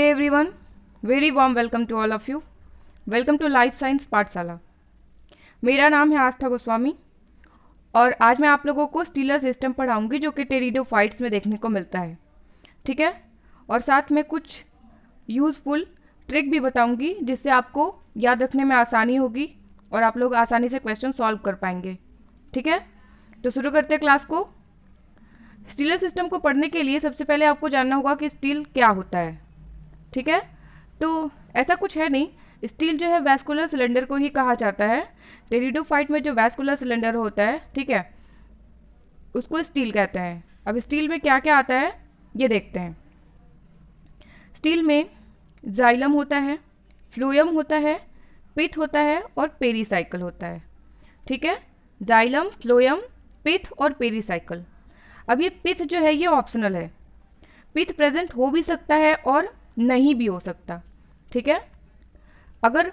every everyone very warm welcome to all of you welcome to life science Pathshala मेरा नाम है आस्था गोस्वामी और आज मैं आप लोगों को स्टीलर सिस्टम पढ़ाऊंगी जो कि टेरिडो फाइट्स में देखने को मिलता है ठीक है और साथ में कुछ यूज़फुल ट्रिक भी बताऊंगी जिससे आपको याद रखने में आसानी होगी और आप लोग आसानी से क्वेश्चन सॉल्व कर पाएंगे ठीक है तो शुरू करते हैं क्लास को स्टीलर सिस्टम को पढ़ने के लिए सबसे पहले आपको जानना होगा कि स्टील क्या होता है ठीक है तो ऐसा कुछ है नहीं स्टील जो है वैस्कुलर सिलेंडर को ही कहा जाता है टेरिडोफाइट में जो वैस्कुलर सिलेंडर होता है ठीक है उसको स्टील कहते हैं अब स्टील में क्या क्या आता है ये देखते हैं स्टील में जाइलम होता है फ्लोयम होता है पिथ होता है और पेरीसाइकिल होता है ठीक है जाइलम फ्लोयम पिथ और पेरीसाइकिल अब ये पिथ जो है ये ऑप्शनल है पिथ प्रेजेंट हो भी सकता है और नहीं भी हो सकता ठीक है अगर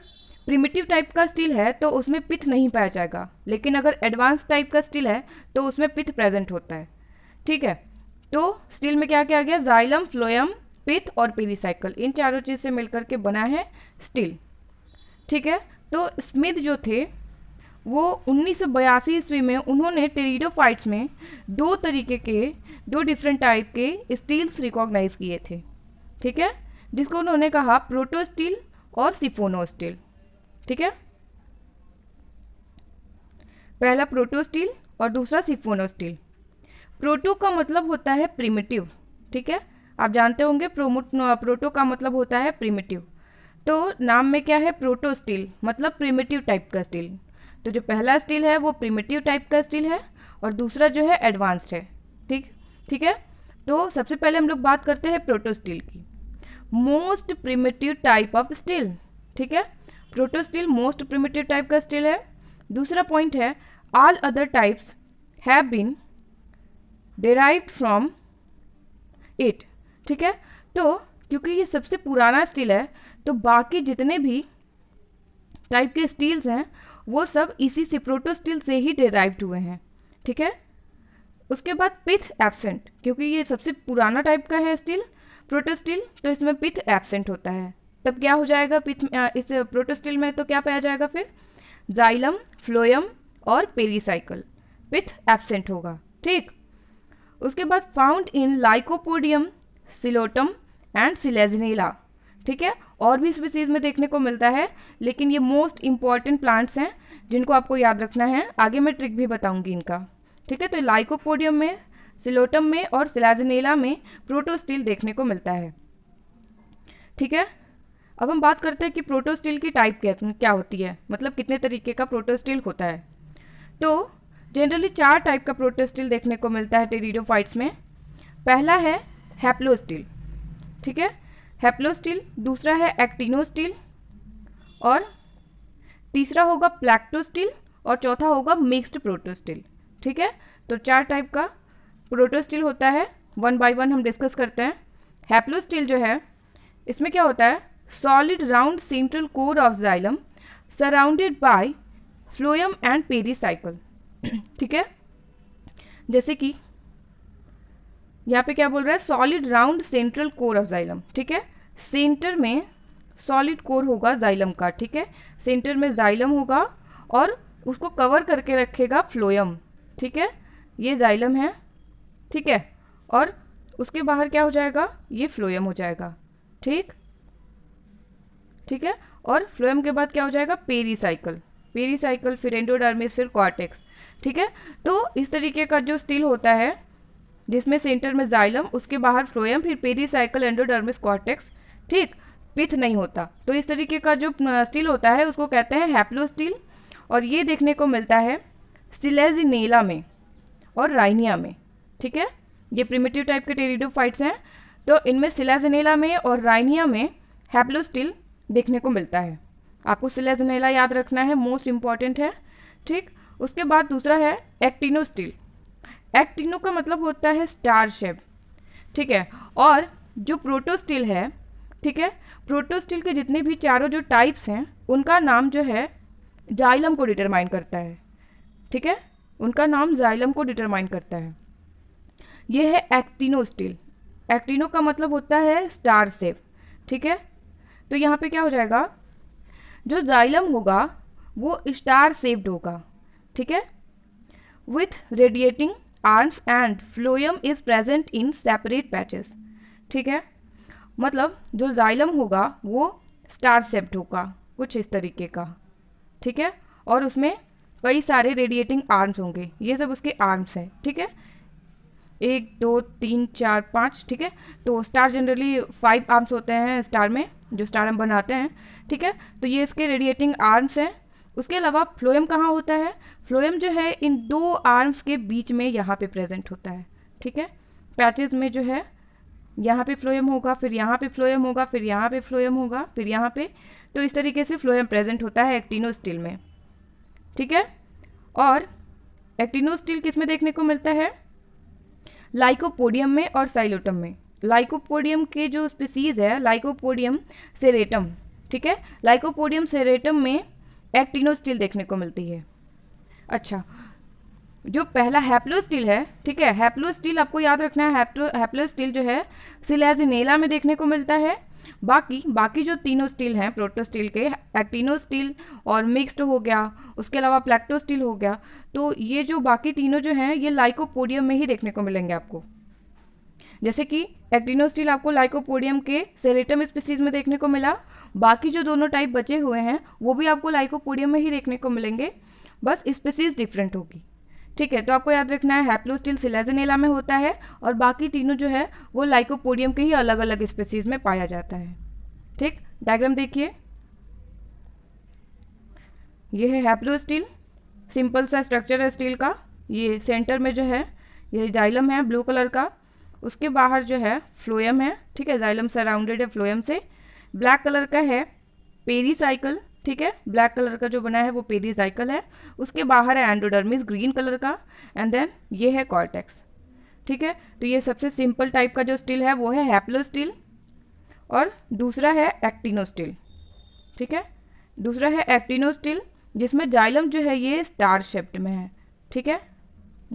प्रिमिटिव टाइप का स्टील है तो उसमें पिथ नहीं पाया जाएगा लेकिन अगर एडवांस टाइप का स्टील है तो उसमें पिथ प्रेजेंट होता है ठीक है तो स्टील में क्या क्या गया जाइलम फ्लोयम पिथ और पेरीसाइकल इन चारों चीज़ से मिलकर के बना है स्टील ठीक है तो स्मिथ जो थे वो उन्नीस ईस्वी में उन्होंने टेरिडो में दो तरीके के दो डिफरेंट टाइप के स्टील्स रिकॉग्नाइज किए थे ठीक है जिसको उन्होंने कहा प्रोटो स्टील और सिफोनो स्टील ठीक है पहला प्रोटो स्टील और दूसरा सिफोनो स्टील प्रोटो का मतलब होता है प्रिमिटिव ठीक है आप जानते होंगे प्रोटो का मतलब होता है प्रिमिटिव तो नाम में क्या है प्रोटो स्टील मतलब प्रिमिटिव टाइप का स्टील तो जो पहला स्टील है वो प्रिमिटिव टाइप का स्टील है और दूसरा जो है एडवांस्ड है ठीक ठीक है तो सबसे पहले हम लोग बात करते हैं प्रोटो स्टील की most primitive type of stele ठीक है protostele most primitive type का स्टील है दूसरा पॉइंट है all other types have been derive from it ठीक है तो क्योंकि ये सबसे पुराना स्टील है तो बाकी जितने भी टाइप के स्टील्स हैं वो सब इसी प्रोटो स्टील से ही डेराइव्ड हुए हैं ठीक है उसके बाद पिथ एब्सेंट क्योंकि ये सबसे पुराना टाइप का है स्टील प्रोटोस्टिल तो इसमें पिथ एबसेंट होता है तब क्या हो जाएगा पिथ इस प्रोटोस्टिल में तो क्या पाया जाएगा फिर जाइलम फ्लोयम और पेरीसाइकल पिथ एबसेंट होगा ठीक उसके बाद found in lycopodium psilotum and selaginella ठीक है और भी स्पीसीज में देखने को मिलता है लेकिन ये मोस्ट इंपॉर्टेंट प्लांट्स हैं जिनको आपको याद रखना है आगे मैं ट्रिक भी बताऊंगी इनका ठीक है तो लाइकोपोडियम में सिलोटम में और सिलाजनेला में प्रोटोस्टील देखने को मिलता है ठीक है अब हम बात करते हैं कि प्रोटोस्टील की टाइप क्या होती है मतलब कितने तरीके का प्रोटोस्टील होता है तो जनरली चार टाइप का प्रोटोस्टील देखने को मिलता है टेरिडोफाइट्स में पहला है हैप्लोस्टील ठीक है हैप्लोस्टील दूसरा है एक्टिनोस्टील और तीसरा होगा प्लैक्टोस्टील और चौथा होगा मिक्स्ड प्रोटोस्टील ठीक है तो चार टाइप का प्रोटोस्टील होता है वन बाय वन हम डिस्कस करते हैं हैप्लोस्टील जो है इसमें क्या होता है solid round central core of xylem surrounded by phloem and pericycle ठीक है जैसे कि यहाँ पे क्या बोल रहा है solid round central core of xylem ठीक है सेंटर में सॉलिड कोर होगा जाइलम का ठीक है सेंटर में जाइलम होगा और उसको कवर करके रखेगा फ्लोयम ठीक है ये जाइलम है ठीक है और उसके बाहर क्या हो जाएगा ये फ्लोएम हो जाएगा ठीक ठीक है और फ्लोएम के बाद क्या हो जाएगा पेरीसाइकिल पेरीसाइकिल फिर एंडोडर्मिस फिर कॉर्टेक्स ठीक है तो इस तरीके का जो स्टील होता है जिसमें सेंटर में जाइलम उसके बाहर फ्लोएम फिर पेरीसाइकिल एंडोडर्मिस कॉर्टेक्स ठीक पिथ नहीं होता तो इस तरीके का जो स्टील होता है उसको कहते हैं हैप्लो स्टील और ये देखने को मिलता है सिलेजिनेला में और राइनिया में ठीक है ये प्रिमेटिव टाइप के टेरिडोफाइट्स हैं तो इनमें सिलाजनेला में और राइनिया में हैप्लोस्टिल देखने को मिलता है आपको सिलाजनेला याद रखना है मोस्ट इम्पॉर्टेंट है ठीक उसके बाद दूसरा है एक्टिनो स्टील एक्टिनो का मतलब होता है स्टार शेप ठीक है और जो प्रोटोस्टील है ठीक है प्रोटोस्टील के जितने भी चारों जो टाइप्स हैं उनका नाम जो है जाइलम को डिटरमाइन करता है ठीक है उनका नाम जाइलम को डिटरमाइन करता है ये है एक्टिनो स्टील एक्टिनो का मतलब होता है स्टार सेप ठीक है तो यहाँ पे क्या हो जाएगा जो जाइलम होगा वो स्टार सेप्ड होगा ठीक है with radiating arms and phloem is present in separate patches ठीक है मतलब जो जाइलम होगा वो स्टार सेप्ड होगा कुछ इस तरीके का ठीक है और उसमें कई सारे रेडिएटिंग आर्म्स होंगे ये सब उसके आर्म्स हैं ठीक है एक दो तीन चार पाँच ठीक है तो स्टार जनरली फाइव आर्म्स होते हैं स्टार में जो स्टार हम बनाते हैं ठीक है तो ये इसके रेडिएटिंग आर्म्स हैं उसके अलावा फ्लोएम कहाँ होता है फ्लोएम जो है इन दो आर्म्स के बीच में यहाँ पे प्रेजेंट होता है ठीक है पैचेज में जो है यहाँ पे फ्लोएम होगा फिर यहाँ पे फ्लोएम होगा फिर यहाँ पे फ्लोएम होगा फिर यहाँ पे तो इस तरीके से फ्लोएम प्रेजेंट होता है एक्टिनो स्टील में ठीक है और एक्टिनो स्टील किस में देखने को मिलता है लाइकोपोडियम में और साइलोटम में लाइकोपोडियम के जो स्पीसीज़ है लाइकोपोडियम सेरेटम ठीक है लाइकोपोडियम सेरेटम में एक्टिनोस्टील देखने को मिलती है अच्छा जो पहला हैप्लोस्टील है ठीक है हैप्लोस्टील आपको याद रखना है हैप्लो हैप्लोस्टील जो है सिलेजिनेला में देखने को मिलता है बाकी बाकी जो तीनों स्टील हैं प्रोटो स्टील के एक्टिनो स्टील और मिक्स्ड हो गया उसके अलावा प्लेक्टो स्टील हो गया तो ये जो बाकी तीनों जो हैं ये लाइकोपोडियम में ही देखने को मिलेंगे आपको जैसे कि एक्टिनो स्टील आपको लाइकोपोडियम के सेरेटम स्पीसीज में देखने को मिला बाकी जो दोनों टाइप बचे हुए हैं वो भी आपको लाइकोपोडियम में ही देखने को मिलेंगे बस स्पीसीज डिफरेंट होगी ठीक है तो आपको याद रखना है हैप्लोस्टील सिलेजनेला में होता है और बाकी तीनों जो है वो लाइकोपोडियम के ही अलग अलग स्पेसीज में पाया जाता है ठीक डायग्राम देखिए ये है हैप्लो स्टील सिंपल सा स्ट्रक्चर है स्टील का ये सेंटर में जो है ये जाइलम है ब्लू कलर का उसके बाहर जो है फ्लोएम है ठीक है जाइलम सराउंडेड है फ्लोएम से ब्लैक कलर का है पेरी साइकिल ठीक है ब्लैक कलर का जो बना है वो पेरीजाइकल है उसके बाहर है एंडोडर्मिस ग्रीन कलर का एंड देन ये है कॉर्टेक्स ठीक है तो ये सबसे सिंपल टाइप का जो स्टील है वो है हैप्लो स्टील और दूसरा है एक्टिनो स्टील ठीक है दूसरा है एक्टिनो स्टील जिसमें जाइलम जो है ये स्टार शेप्ड में है ठीक है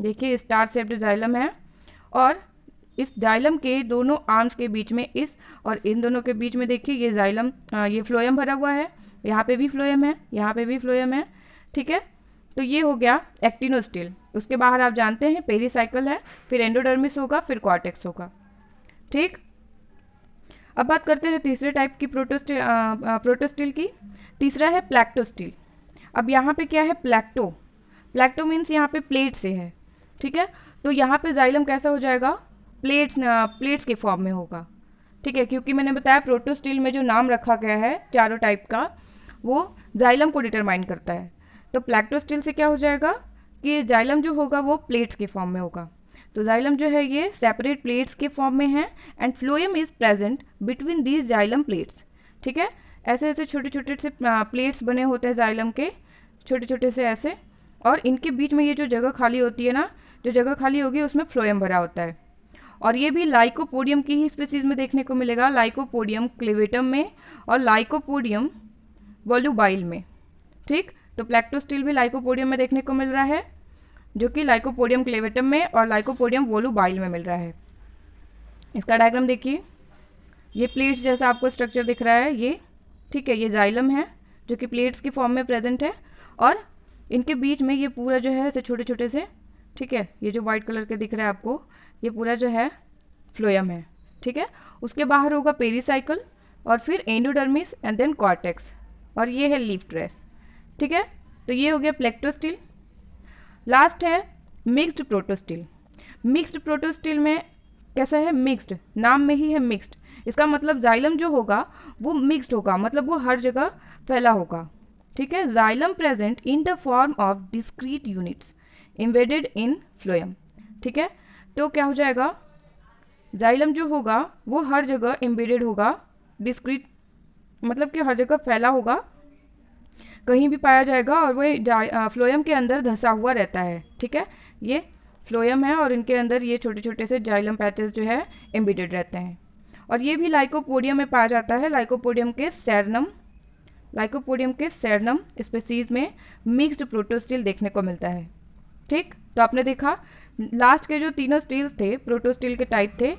देखिए स्टार शेप्ड जाइलम है और इस जाइलम के दोनों आर्म्स के बीच में इस और इन दोनों के बीच में देखिए ये जाइलम ये फ्लोएम भरा हुआ है यहाँ पे भी फ्लोएम है यहाँ पे भी फ्लोएम है ठीक है तो ये हो गया एक्टिनोस्टील उसके बाहर आप जानते हैं पेरीसाइकिल है फिर एंडोडर्मिस होगा फिर क्वार्टेक्स होगा ठीक अब बात करते हैं तीसरे टाइप की प्रोटोस्टी प्रोटोस्टील की तीसरा है प्लैक्टोस्टील अब यहाँ पे क्या है प्लैक्टो प्लैक्टो मीन्स यहाँ पे प्लेट से है ठीक है तो यहाँ पे जाइलम कैसा हो जाएगा प्लेट्स प्लेट्स uh, के फॉर्म में होगा ठीक है क्योंकि मैंने बताया प्रोटोस्टील में जो नाम रखा गया है चारों टाइप का वो जाइलम को डिटरमाइन करता है तो प्लेक्टोस्टील से क्या हो जाएगा कि जाइलम जो होगा वो प्लेट्स के फॉर्म में होगा तो जाइलम जो है ये सेपरेट प्लेट्स के फॉर्म में है and phloem is present between these xylem plates ठीक है ऐसे ऐसे छोटे छोटे से प्लेट्स बने होते हैं जाइलम के छोटे छोटे से ऐसे और इनके बीच में ये जो जगह खाली होती है ना जो जगह खाली होगी उसमें फ्लोएम भरा होता है और ये भी लाइकोपोडियम की ही स्पीसीज में देखने को मिलेगा लाइकोपोडियम क्लेवेटम में और लाइकोपोडियम वोलूबाइल में ठीक तो प्लेक्टोस्टील भी लाइकोपोडियम में देखने को मिल रहा है जो कि लाइकोपोडियम क्लेवेटम में और लाइकोपोडियम वोलूबाइल में मिल रहा है इसका डायग्राम देखिए ये प्लेट्स जैसा आपको स्ट्रक्चर दिख रहा है ये ठीक है ये जाइलम है जो कि प्लेट्स की फॉर्म में प्रेजेंट है और इनके बीच में ये पूरा जो है ऐसे छोटे छोटे से ठीक है ये जो वाइट कलर के दिख रहा है आपको ये पूरा जो है फ्लोयम है ठीक है उसके बाहर होगा पेरीसाइकिल और फिर एंडोडर्मिस एंड देन कॉर्टेक्स और ये है लीफ ड्रेस ठीक है तो ये हो गया प्लेक्टोस्टिल लास्ट है मिक्स्ड प्रोटोस्टिल मिक्स्ड प्रोटोस्टिल में कैसा है मिक्स्ड नाम में ही है मिक्स्ड इसका मतलब जाइलम जो होगा वो मिक्स्ड होगा मतलब वो हर जगह फैला होगा ठीक है xylem present in the form of discrete units embedded in phloem ठीक है तो क्या हो जाएगा जाइलम जो होगा वो हर जगह एम्बेडेड होगा डिस्क्रीट मतलब कि हर जगह फैला होगा कहीं भी पाया जाएगा और वो फ्लोयम के अंदर धंसा हुआ रहता है ठीक है ये फ्लोयम है और इनके अंदर ये छोटे छोटे से जाइलम पैचेस जो है एम्बिडेड रहते हैं और ये भी लाइकोपोडियम में पाया जाता है लाइकोपोडियम के सैरनम लाइकोपोडियम के सैरनम स्पेसीज में मिक्स्ड प्रोटोस्टिल देखने को मिलता है ठीक तो आपने देखा लास्ट के जो तीनों स्टील्स थे प्रोटोस्टील के टाइप थे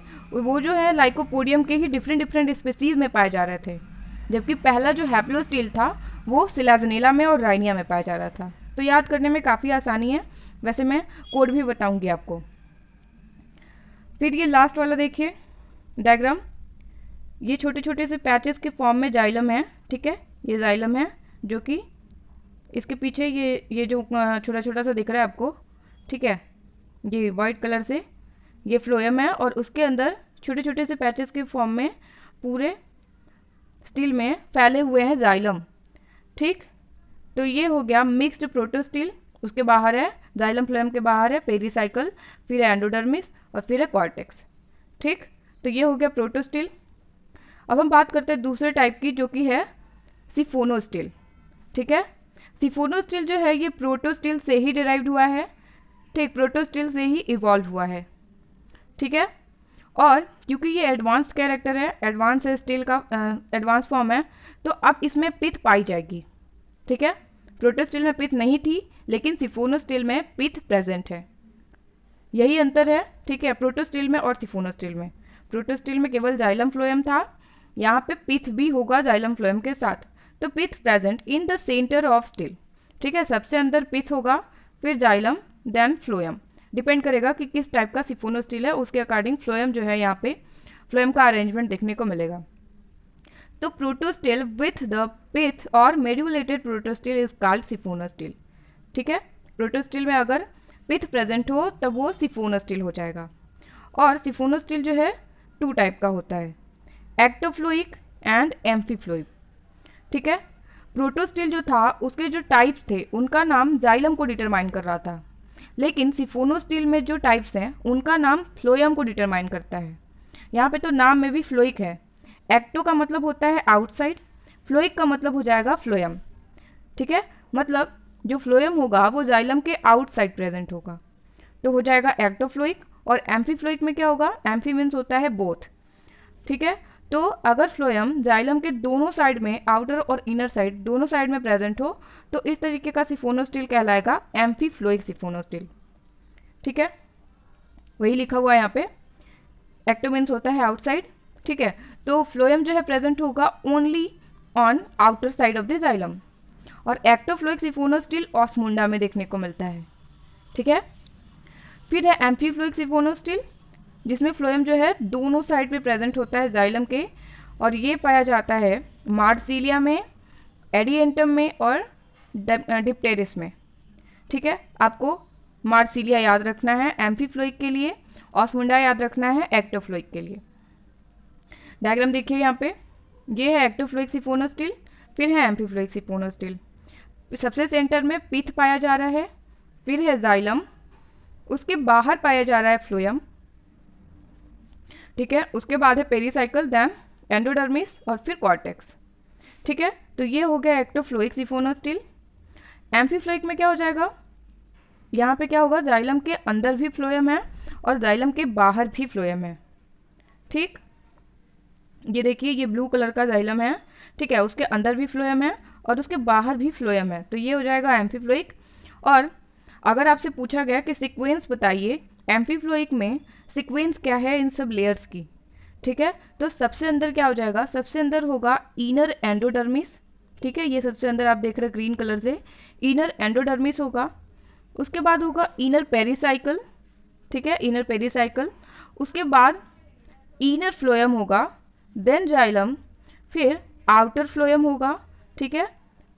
वो जो है लाइकोपोडियम के ही डिफरेंट डिफरेंट स्पीसीज में पाए जा रहे थे जबकि पहला जो हैप्लो स्टील था वो सिलाजनीला में और राइनिया में पाया जा रहा था तो याद करने में काफ़ी आसानी है वैसे मैं कोड भी बताऊंगी आपको फिर ये लास्ट वाला देखिए डायग्राम ये छोटे छोटे से पैचेस के फॉर्म में जाइलम है ठीक है ये जाइलम है जो कि इसके पीछे ये ये जो छोटा छोटा सा दिख रहा है आपको ठीक है ये वाइट कलर से ये फ्लोएम है और उसके अंदर छोटे छोटे से पैचेस के फॉर्म में पूरे स्टील में फैले हुए हैं जाइलम ठीक तो ये हो गया मिक्स्ड प्रोटोस्टील उसके बाहर है जाइलम फ्लोएम के बाहर है पेरीसाइकल फिर है एंडोडर्मिस और फिर है कॉर्टेक्स ठीक तो ये हो गया प्रोटोस्टील अब हम बात करते हैं दूसरे टाइप की जो कि है सिफोनोस्टील ठीक है सिफोनोस्टील जो है ये प्रोटोस्टील से ही डिराइव हुआ है ठीक तो प्रोटोस्टिल से ही इवॉल्व हुआ है ठीक है और क्योंकि ये एडवांस कैरेक्टर है एडवांस है स्टील का एडवांस फॉर्म है तो अब इसमें पिथ पाई जाएगी ठीक है प्रोटोस्टिल में पिथ नहीं थी लेकिन सिफोनोस्टिल में पिथ प्रेजेंट है यही अंतर है ठीक है प्रोटोस्टिल में और सिफोनोस्टिल में प्रोटोस्टिल में केवल जाइलम फ्लोएम था यहाँ पे पिथ भी होगा जाइलम फ्लोएम के साथ तो pith present in the centre of stele ठीक है सबसे अंदर पिथ होगा फिर जाइलम देन फ्लोएम डिपेंड करेगा कि किस टाइप का सिफोनो स्टील है उसके अकॉर्डिंग फ्लोएम जो है यहाँ पे फ्लोएम का अरेंजमेंट देखने को मिलेगा तो प्रोटोस्टील विथ द पिथ और medullated protostele is called siphonostele ठीक है प्रोटोस्टील में अगर पिथ प्रेजेंट हो तब वो सिफोनो स्टील हो जाएगा और सिफोनो स्टील जो है टू टाइप का होता है एक्टोफ्लोइक एंड एम्फीफ्लोइक ठीक है प्रोटोस्टील जो था उसके जो टाइप्स थे उनका नाम जाइलम को डिटरमाइन कर रहा था लेकिन सिफोनो स्टील में जो टाइप्स हैं उनका नाम फ्लोयम को डिटरमाइन करता है यहाँ पे तो नाम में भी फ्लोइक है एक्टो का मतलब होता है आउटसाइड फ्लोइक का मतलब हो जाएगा फ्लोयम ठीक है मतलब जो फ्लोयम होगा वो जाइलम के आउटसाइड प्रेजेंट होगा तो हो जाएगा फ्लोइक और फ्लोइक में क्या होगा एम्फी मीन्स होता है बोथ ठीक है तो अगर फ्लोएम जाइलम के दोनों साइड में आउटर और इनर साइड दोनों साइड में प्रेजेंट हो तो इस तरीके का सिफोनोस्टील कहलाएगा एम्फी फ्लोइक सिफोनोस्टील ठीक है वही लिखा हुआ है यहाँ पे एक्टोमेंस होता है आउटसाइड ठीक है तो फ्लोएम जो है प्रेजेंट होगा only on outer side of the xylem और एक्टोफ्लोइक सिफोनोस्टील ऑस्मुंडा में देखने को मिलता है ठीक है फिर है एम्फी फ्लोइक सिफोनोस्टील जिसमें फ्लोएम जो है दोनों साइड पे प्रेजेंट होता है जाइलम के और ये पाया जाता है मार्सीलिया में एडिएंटम में और डिप्टेरिस में ठीक है आपको मार्सीलिया याद रखना है एम्फी के लिए ऑसमुंडा याद रखना है एक्टोफ्लोइक के लिए डायग्राम देखिए यहाँ पे ये है एक्टोफ्लोइक सिफोनोस्टिल फिर है एम्फीफ्लोइक सिफोनोस्टिल सबसे सेंटर में पिथ पाया जा रहा है फिर है जाइलम उसके बाहर पाया जा रहा है फ्लोयम ठीक है उसके बाद है पेरीसाइकल दैन एंडोडर्मिस और फिर कॉर्टेक्स ठीक है तो ये हो गया एक्टोफ्लोइक सिफोनोस्टिल एम्फीफ्लोइक में क्या हो जाएगा यहाँ पे क्या होगा जाइलम के अंदर भी फ्लोएम है और जाइलम के बाहर भी फ्लोएम है ठीक ये देखिए ये ब्लू कलर का जाइलम है ठीक है उसके अंदर भी फ्लोएम है और उसके बाहर भी फ्लोएम है तो ये हो जाएगा एम्फीफ्लोइक और अगर आपसे पूछा गया कि सिक्वेंस बताइए एम्फीफ्लोइक में सिक्वेंस क्या है इन सब लेयर्स की ठीक है तो सबसे अंदर क्या हो जाएगा सबसे अंदर होगा इनर एंडोडर्मिस ठीक है ये सबसे अंदर आप देख रहे ग्रीन कलर से इनर एंडोडर्मिस होगा उसके बाद होगा इनर पेरीसाइकिल ठीक है इनर पेरीसाइकिल उसके बाद इनर फ्लोएम होगा देन जाइलम फिर आउटर फ्लोयम होगा ठीक है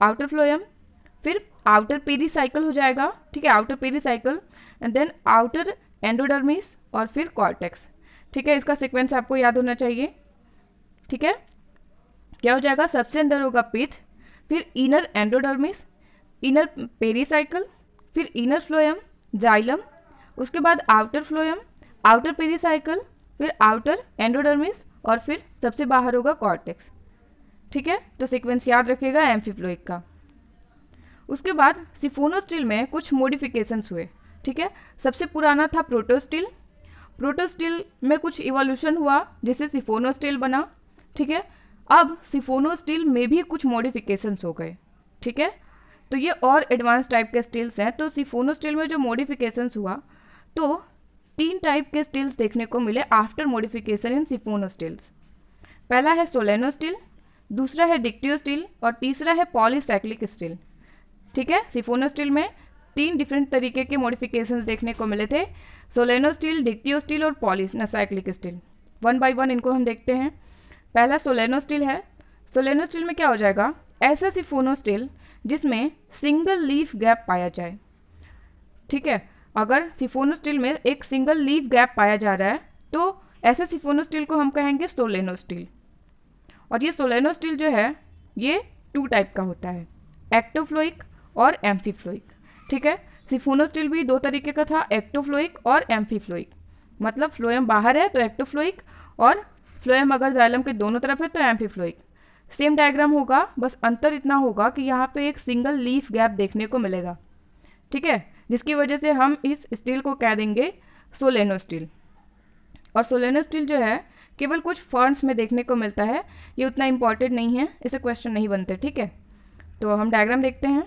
आउटर फ्लोयम फिर आउटर पेरीसाइकिल हो जाएगा ठीक है outer pericycle and then outer endodermis और फिर कॉर्टेक्स ठीक है इसका सीक्वेंस आपको याद होना चाहिए ठीक है क्या हो जाएगा सबसे अंदर होगा पिथ फिर इनर एंडोडर्मिस इनर पेरीसाइकिल फिर इनर फ्लोएम जाइलम उसके बाद आउटर फ्लोएम आउटर पेरीसाइकिल फिर आउटर एंडोडर्मिस और फिर सबसे बाहर होगा कॉर्टेक्स ठीक है तो सीक्वेंस याद रखिएगा एम्फीफ्लोइक का उसके बाद सिफोनोस्टिल में कुछ मॉडिफिकेशंस हुए ठीक है सबसे पुराना था प्रोटोस्टिल प्रोटोस्टील में कुछ इवोल्यूशन हुआ जैसे सिफोनो स्टील बना ठीक है अब सिफोनो स्टील में भी कुछ मॉडिफिकेशंस हो गए ठीक है तो ये और एडवांस टाइप के स्टील्स हैं तो सिफोनो स्टील में जो मॉडिफिकेशंस हुआ तो तीन टाइप के स्टील्स देखने को मिले after modification in siphonosteles पहला है सोलेनो स्टील दूसरा है डिक्टियो स्टील और तीसरा है पॉलीसाइक्लिक स्टील ठीक है सिफोनो स्टील में तीन डिफरेंट तरीके के मॉडिफिकेशंस देखने को मिले थे सोलेनो स्टील डिक्टियो स्टील और polycyclic stele one by one इनको हम देखते हैं पहला सोलेनो स्टील है सोलेनो स्टील में क्या हो जाएगा ऐसा सिफोनो स्टील जिसमें सिंगल लीफ गैप पाया जाए ठीक है अगर सिफोनो स्टील में एक सिंगल लीफ गैप पाया जा रहा है तो ऐसे सिफोनो स्टील को हम कहेंगे सोलेनो स्टील और ये सोलेनो स्टील जो है ये टू टाइप का होता है एक्टोफ्लोइक और एम्फीफ्लोइक ठीक है सिफोनो स्टील भी दो तरीके का था एक्टोफ्लोइक और एम्फीफ्लोइक मतलब फ्लोएम बाहर है तो एक्टोफ्लोइक और फ्लोएम अगर जाइलम के दोनों तरफ है तो एम्फीफ्लोइक सेम डायग्राम होगा बस अंतर इतना होगा कि यहाँ पे एक सिंगल लीफ गैप देखने को मिलेगा ठीक है जिसकी वजह से हम इस स्टील को कह देंगे सोलेनो स्टील और सोलेनो स्टील जो है केवल कुछ फर्न्स में देखने को मिलता है ये उतना इम्पॉर्टेंट नहीं है इसे क्वेश्चन नहीं बनते ठीक है तो हम डायग्राम देखते हैं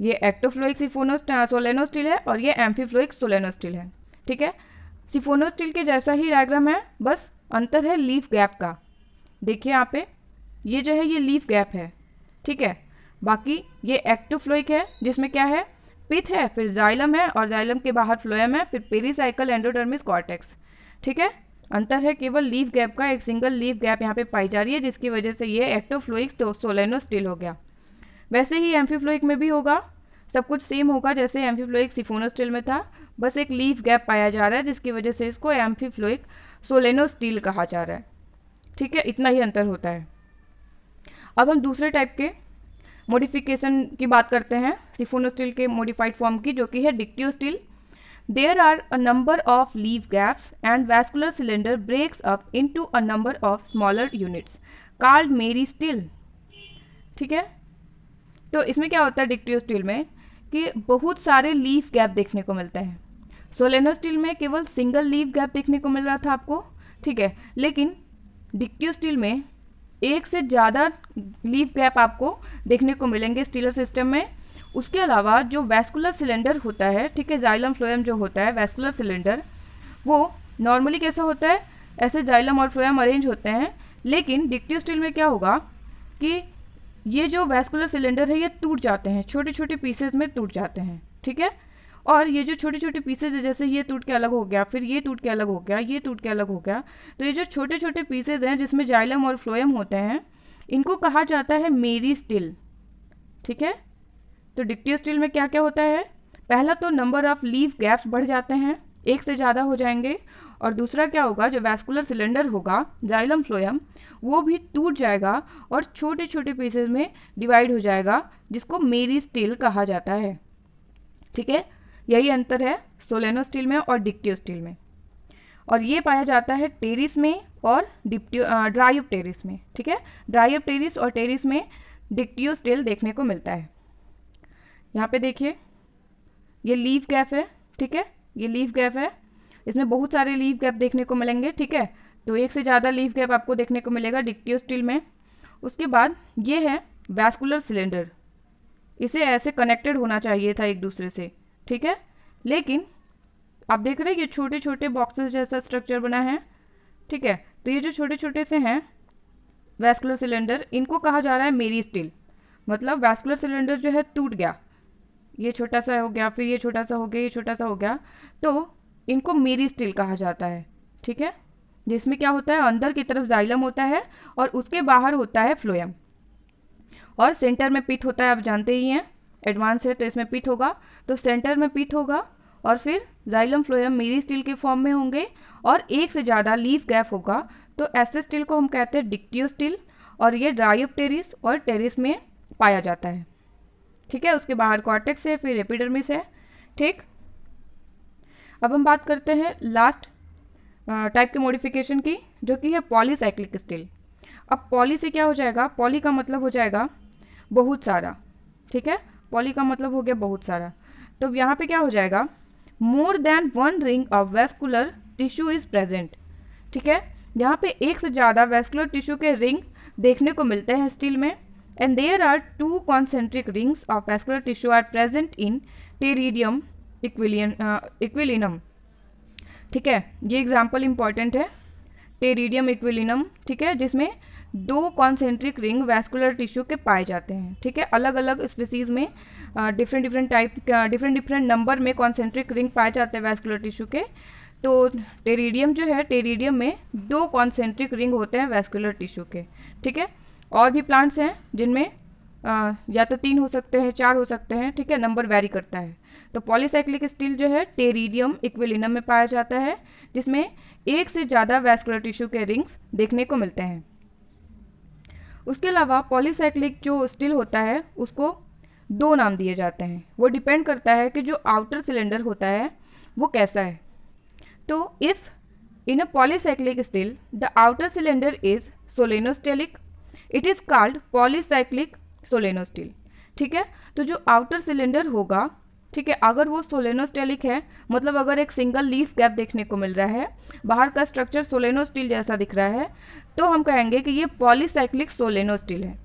ये एक्टोफ्लोइक सिफोनो स्टील है और ये एम्फीफ्लोइक सोलेनो स्टील है ठीक है सिफोनो स्टील के जैसा ही डायग्राम है बस अंतर है लीफ गैप का देखिए यहाँ पे ये जो है ये लीफ गैप है ठीक है बाकी ये एक्टोफ्लोइक है जिसमें क्या है पिथ है फिर जाइलम है और जाइलम के बाहर फ्लोएम है फिर पेरीसाइकल एंडोडर्मिस कॉर्टेक्स ठीक है अंतर है केवल लीफ गैप का एक सिंगल लीफ गैप यहाँ पे पाई जा रही है जिसकी वजह से ये एक्टोफ्लोइक सोलेनो स्टील हो गया वैसे ही एम्फीफ्लोइक में भी होगा सब कुछ सेम होगा जैसे एम्फीफ्लोइक सिफोनोस्टील में था बस एक लीफ गैप पाया जा रहा है जिसकी वजह से इसको एम्फीफ्लोइक सोलेनो स्टील कहा जा रहा है ठीक है इतना ही अंतर होता है अब हम दूसरे टाइप के मोडिफिकेशन की बात करते हैं सिफोनोस्टील के मोडिफाइड फॉर्म की जो कि है dictyostele there are a number of leaf gaps and vascular cylinder breaks up into a number of smaller units called meristele ठीक है तो इसमें क्या होता है डिक्टियो स्टील में कि बहुत सारे लीफ गैप देखने को मिलते हैं सोलेनो स्टील में केवल सिंगल लीफ गैप देखने को मिल रहा था आपको ठीक है लेकिन डिक्टियो स्टील में एक से ज़्यादा लीफ गैप आपको देखने को मिलेंगे स्टीलर सिस्टम में उसके अलावा जो वैस्कुलर सिलेंडर होता है ठीक है जाइलम फ्लोएम जो होता है वैस्कुलर सिलेंडर वो नॉर्मली कैसा होता है ऐसे जाइलम और फ्लोएम अरेंज होते हैं लेकिन डिक्टिव स्टील में क्या होगा कि ये जो वैस्कुलर सिलेंडर है ये टूट जाते हैं छोटे छोटे पीसेज में टूट जाते हैं ठीक है और ये जो छोटे छोटे पीसेज है जैसे ये टूट के अलग हो गया फिर ये टूट के अलग हो गया ये टूट के अलग हो गया तो ये जो छोटे छोटे पीसेज हैं जिसमें जाइलम और फ्लोएम होते हैं इनको कहा जाता है मेरी स्टिल ठीक है तो डिक्टी स्टिल में क्या क्या होता है पहला तो नंबर ऑफ लीव गैप्स बढ़ जाते हैं एक से ज़्यादा हो जाएंगे और दूसरा क्या होगा जो वैस्कुलर सिलेंडर होगा जाइलम फ्लोयम वो भी टूट जाएगा और छोटे छोटे पीसेज में डिवाइड हो जाएगा जिसको मेरी स्टील कहा जाता है ठीक है यही अंतर है सोलेनो स्टील में और डिक्टियो स्टील में और ये पाया जाता है टेरिस में और डिप्टियो ड्राइव टेरिस में ठीक है ड्राइव टेरिस और टेरिस में डिक्टियो स्टील देखने को मिलता है यहाँ पे देखिए ये लीफ गैप है ठीक है ये लीफ गैप है इसमें बहुत सारे लीव गैप देखने को मिलेंगे ठीक है तो एक से ज़्यादा लीव गैप आपको देखने को मिलेगा स्टील में उसके बाद ये है वैस्कुलर सिलेंडर इसे ऐसे कनेक्टेड होना चाहिए था एक दूसरे से ठीक है लेकिन आप देख रहे हैं ये छोटे छोटे बॉक्सेस जैसा स्ट्रक्चर बना है ठीक है तो ये जो छोटे छोटे से हैं वैस्कुलर सिलेंडर इनको कहा जा रहा है मेरी स्टील मतलब वैस्कुलर सिलेंडर जो है टूट गया ये छोटा सा हो गया फिर ये छोटा सा हो गया ये छोटा सा हो गया तो इनको मेरी स्टील कहा जाता है ठीक है जिसमें क्या होता है अंदर की तरफ जाइलम होता है और उसके बाहर होता है फ्लोएम और सेंटर में पिथ होता है आप जानते ही हैं एडवांस है तो इसमें पिथ होगा तो सेंटर में पिथ होगा और फिर जाइलम फ्लोएम मेरी स्टील के फॉर्म में होंगे और एक से ज़्यादा लीफ गैप होगा तो ऐसे स्टील को हम कहते हैं डिक्टियो स्टील और ये टेरिस और टेरिस में पाया जाता है ठीक है उसके बाहर कॉटेक्स है फिर एपिडर्मिस है ठीक अब हम बात करते हैं लास्ट टाइप के मॉडिफिकेशन की जो कि है पॉलीसाइक्लिक स्टील अब पॉली से क्या हो जाएगा पॉली का मतलब हो जाएगा बहुत सारा ठीक है पॉली का मतलब हो गया बहुत सारा तो यहाँ पे क्या हो जाएगा more than one ring of vascular tissue is present ठीक है यहाँ पे एक से ज़्यादा वेस्कुलर टिश्यू के रिंग देखने को मिलते हैं स्टील में and there are two concentric rings of vascular tissue are present in pteridium aquilinum aquilinum uh, ठीक है ये एग्जाम्पल इंपॉर्टेंट है टेरिडियम इक्विलिनम ठीक है जिसमें दो कॉन्सेंट्रिक रिंग वैस्कुलर टिश्यू के पाए जाते हैं ठीक है अलग अलग स्पीसीज में different different type different different number में कॉन्सेंट्रिक रिंग पाए जाते हैं वैस्कुलर टिश्यू के तो टेरिडियम जो है टेरिडियम में दो कॉन्सेंट्रिक रिंग होते हैं वैस्कुलर टिश्यू के ठीक है और भी प्लांट्स हैं जिनमें uh, या तो तीन हो सकते हैं चार हो सकते हैं ठीक है नंबर वेरी करता है तो पॉलीसाइक्लिक स्टील जो है टेरिडियम इक्विलिनम में पाया जाता है जिसमें एक से ज़्यादा वैस्कुलर टिश्यू के रिंग्स देखने को मिलते हैं उसके अलावा पॉलीसाइक्लिक जो स्टील होता है उसको दो नाम दिए जाते हैं वो डिपेंड करता है कि जो आउटर सिलेंडर होता है वो कैसा है तो if in a polycyclic stele the outer cylinder is solenostelic it is called polycyclic solenostele ठीक है तो जो आउटर सिलेंडर होगा ठीक है अगर वो सोलेनोस्टेलिक है मतलब अगर एक सिंगल लीफ गैप देखने को मिल रहा है बाहर का स्ट्रक्चर सोलेनोस्टील जैसा दिख रहा है तो हम कहेंगे कि ये पॉलीसाइक्लिक सोलेनोस्टील है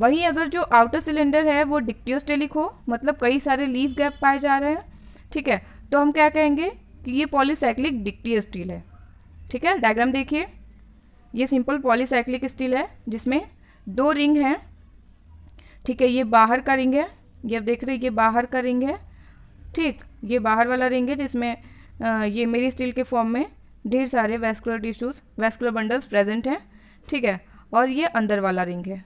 वहीं अगर जो आउटर सिलेंडर है वो डिक्टियोस्टेलिक हो मतलब कई सारे लीफ गैप पाए जा रहे हैं ठीक है तो हम क्या कहेंगे कि ये पॉलीसाइक्लिक डिक्टियो स्टील है ठीक है डायग्राम देखिए ये सिंपल पॉलीसाइक्लिक स्टील है जिसमें दो रिंग हैं ठीक है ये बाहर का रिंग है ये आप देख रहे हैं ये बाहर का रिंग है ठीक ये बाहर वाला रिंग है जिसमें ये मेरी स्टील के फॉर्म में ढेर सारे vascular tissues vascular bundles present हैं ठीक है और ये अंदर वाला रिंग है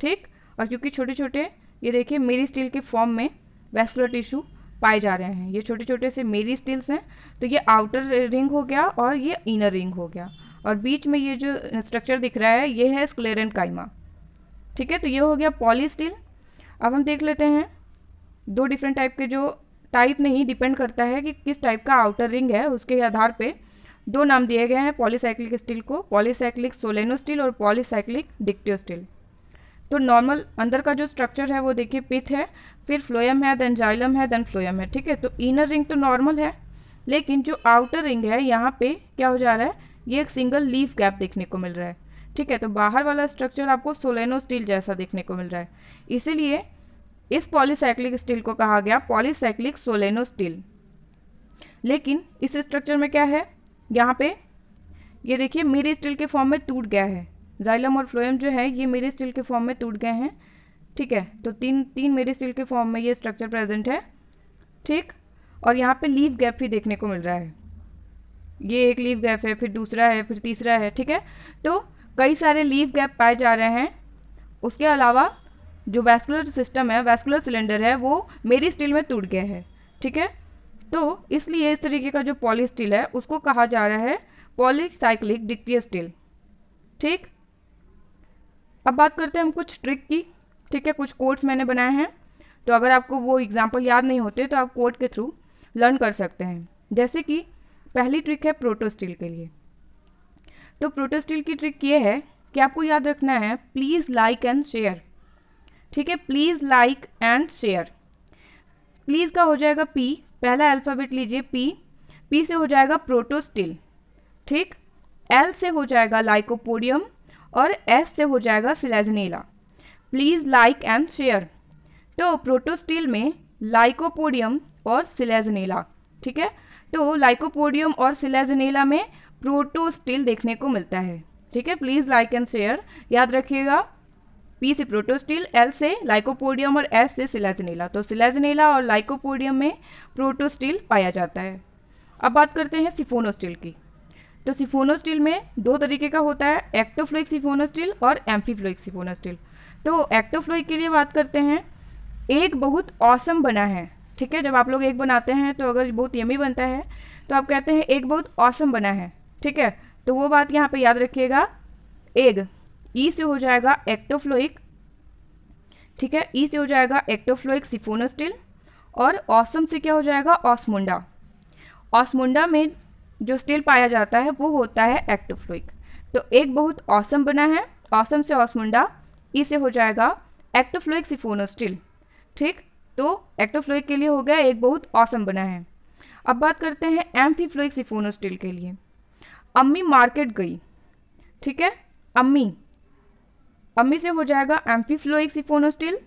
ठीक और क्योंकि छोटे छोटे ये देखिए मेरी स्टील के फॉर्म में वेस्कुलर टिश्यू पाए जा रहे हैं ये छोटे छोटे से मेरी स्टील्स हैं तो ये आउटर रिंग हो गया और ये इनर रिंग हो गया और बीच में ये जो स्ट्रक्चर दिख रहा है ये है स्क्लेरन काइमा ठीक है तो ये हो गया पॉली स्टील अब हम देख लेते हैं दो डिफरेंट टाइप के जो टाइप नहीं डिपेंड करता है कि किस टाइप का आउटर रिंग है उसके आधार पे दो नाम दिए गए हैं पॉलीसाइक्लिक स्टील को पॉलीसाइक्लिक सोलेनो स्टील और पॉलीसाइक्लिक डिक्टियो स्टील तो नॉर्मल अंदर का जो स्ट्रक्चर है वो देखिए पिथ है फिर फ्लोयम है देन जाइलम है देन फ्लोयम है ठीक है तो इनर रिंग तो नॉर्मल है लेकिन जो आउटर रिंग है यहाँ पे क्या हो जा रहा है ये एक सिंगल लीफ गैप देखने को मिल रहा है ठीक है तो बाहर वाला स्ट्रक्चर आपको सोलेनो स्टील जैसा देखने को मिल रहा है इसीलिए इस पॉलीसाइक्लिक स्टील को कहा गया पॉलीसाइक्लिक सोलेनो स्टील लेकिन इस स्ट्रक्चर में क्या है यहाँ पे ये देखिए मेरे स्टील के फॉर्म में टूट गया है जाइलम और फ्लोएम जो है ये मेरे स्टील के फॉर्म में टूट गए हैं ठीक है तो तीन तीन मेरे स्टील के फॉर्म में ये स्ट्रक्चर प्रेजेंट है ठीक और यहाँ पे लीव गैप भी देखने को मिल रहा है ये एक लीव गैप है फिर दूसरा है फिर तीसरा है ठीक है तो कई सारे लीव गैप पाए जा रहे हैं उसके अलावा जो वैस्कुलर सिस्टम है वैस्कुलर सिलेंडर है वो मेरी स्टील में टूट गया है ठीक है तो इसलिए इस तरीके का जो पॉली स्टील है उसको कहा जा रहा है पॉलीसाइक्लिक डिक्टिय स्टील ठीक अब बात करते हैं हम कुछ ट्रिक की ठीक है कुछ कोड्स मैंने बनाए हैं तो अगर आपको वो एग्ज़ाम्पल याद नहीं होते तो आप कोड के थ्रू लर्न कर सकते हैं जैसे कि पहली ट्रिक है प्रोटो स्टील के लिए तो प्रोटोस्टील की ट्रिक ये है कि आपको याद रखना है प्लीज़ लाइक एंड शेयर ठीक है please like and share please का हो जाएगा पी पहला अल्फ़ाबेट लीजिए पी पी से हो जाएगा प्रोटोस्टिल ठीक एल से हो जाएगा लाइकोपोडियम और एस से हो जाएगा selaginella please like and share तो प्रोटोस्टील में लाइकोपोडियम और सिलेजनेला ठीक है तो लाइकोपोडियम और सिलेजनेला में प्रोटो तो स्टील देखने को मिलता है ठीक है प्लीज़ लाइक एंड शेयर याद रखिएगा पी से प्रोटोस्टील एल से लाइकोपोडियम तो और एस से सिलेजनेला तो सिलेजनीला और लाइकोपोडियम में प्रोटोस्टील पाया जाता है अब बात करते हैं सिफोनोस्टील की तो सिफोनोस्टील में दो तरीके का होता है एक्टोफ्लोइक सिफोनोस्टील और एम्फीफ्लोइक सिफोनोस्टील तो एक्टोफ्लोइक के लिए बात करते हैं एक बहुत औसम बना है ठीक है जब आप लोग एक बनाते हैं तो अगर बहुत यमी बनता है तो आप कहते हैं एक बहुत औसम बना है ठीक है तो वो बात यहाँ पे याद रखिएगा एग ई e से हो जाएगा एक्टोफ्लोइक ठीक है ई e से हो जाएगा एक्टोफ्लोइक सिफोनोस्टिल और ऑसम से क्या हो जाएगा ऑसमुंडा ऑसमुंडा में जो स्टील पाया जाता है वो होता है एक्टोफ्लोइक तो एक बहुत ऑसम बना है ऑसम से ऑसमुंडा ई e से हो जाएगा एक्टोफ्लोइक सिफोनोस्टिल ठीक तो एक्टोफ्लोइक के लिए हो गया एक बहुत ऑसम बना है अब बात करते हैं एम्फीफ्लोइक सिफोनोस्टिल के लिए अम्मी मार्केट गई ठीक है अम्मी अम्मी से हो जाएगा एम्फी फ्लोइक सिफोनोस्टिल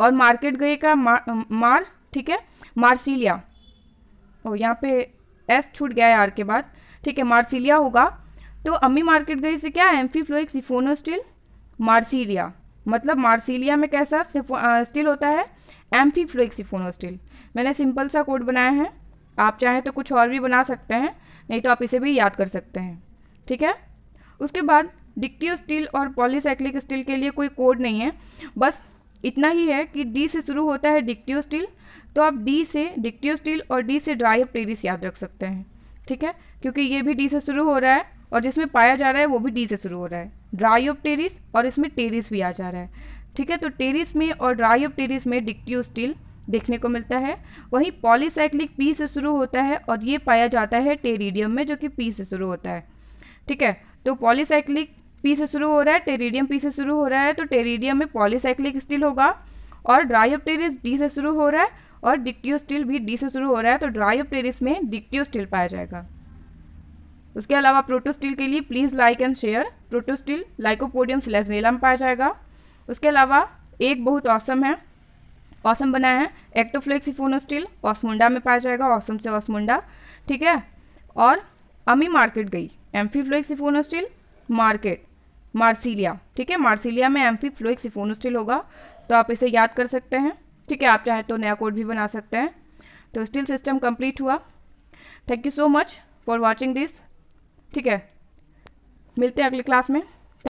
और मार्केट गई का मार, मार ठीक है मार्सिलिया ओ यहाँ पे एस छूट गया है के बाद ठीक है मार्सिलिया होगा तो अम्मी मार्केट गई से क्या एम्फी फ्लोइक सिफोनोस्टिल मार्सिलिया मतलब मार्सिलिया में कैसा स्टील होता है एम्फी फ्लोइक सिफोनोस्टिल मैंने सिंपल सा कोड बनाया है आप चाहें तो कुछ और भी बना सकते हैं नहीं तो आप इसे भी याद कर सकते हैं ठीक है उसके बाद डिक्टिव स्टील और पॉलीसाइक्लिक स्टील के लिए कोई कोड नहीं है बस इतना ही है कि डी से शुरू होता है डिक्टिव स्टील तो आप डी से डिक्टिव स्टील और डी से ड्राई प्लेरिस याद रख सकते हैं ठीक है क्योंकि ये भी डी से शुरू हो रहा है और जिसमें पाया जा रहा है वो भी डी से शुरू हो रहा है ड्राई ऑफ टेरिस और इसमें टेरिस भी आ जा रहा है ठीक है तो टेरिस में और ड्राई ऑफ टेरिस में डिक्टिव स्टील देखने को मिलता है वहीं पॉलीसाइक्लिक पी से शुरू होता है और ये पाया जाता है टेरिडियम में जो कि पी से शुरू होता है ठीक है तो पॉलीसाइक्लिक पी से शुरू हो रहा है टेरिडियम पी से शुरू हो रहा है तो टेरिडियम में पॉलीसाइक्लिक स्टील होगा और ड्राइऑप्टेरिस डी से शुरू हो रहा है और डिक्टियो स्टील भी डी से शुरू हो रहा है तो टेरिस में डिक्टियो स्टील पाया जाएगा उसके अलावा प्रोटोस्टील के लिए please like and share protostele lycopodium selaginella में पाया जाएगा उसके अलावा एक बहुत औसम है ऑसम बनाया है एक्टोफ्लेक्सीफोनो स्टील ऑसमुंडा में पाया जाएगा ऑसम से ऑसमुंडा ठीक है और अमी मार्केट गई एम्फीफ्लोक्सीफोनो स्टील मार्केट मार्सिलिया ठीक है मार्सिलिया में एम्फीफ्लोक्सीफोनो स्टील होगा तो आप इसे याद कर सकते हैं ठीक है आप चाहें तो नया कोड भी बना सकते हैं तो स्टील सिस्टम कंप्लीट हुआ thank you so much for watching this ठीक है मिलते हैं अगली क्लास में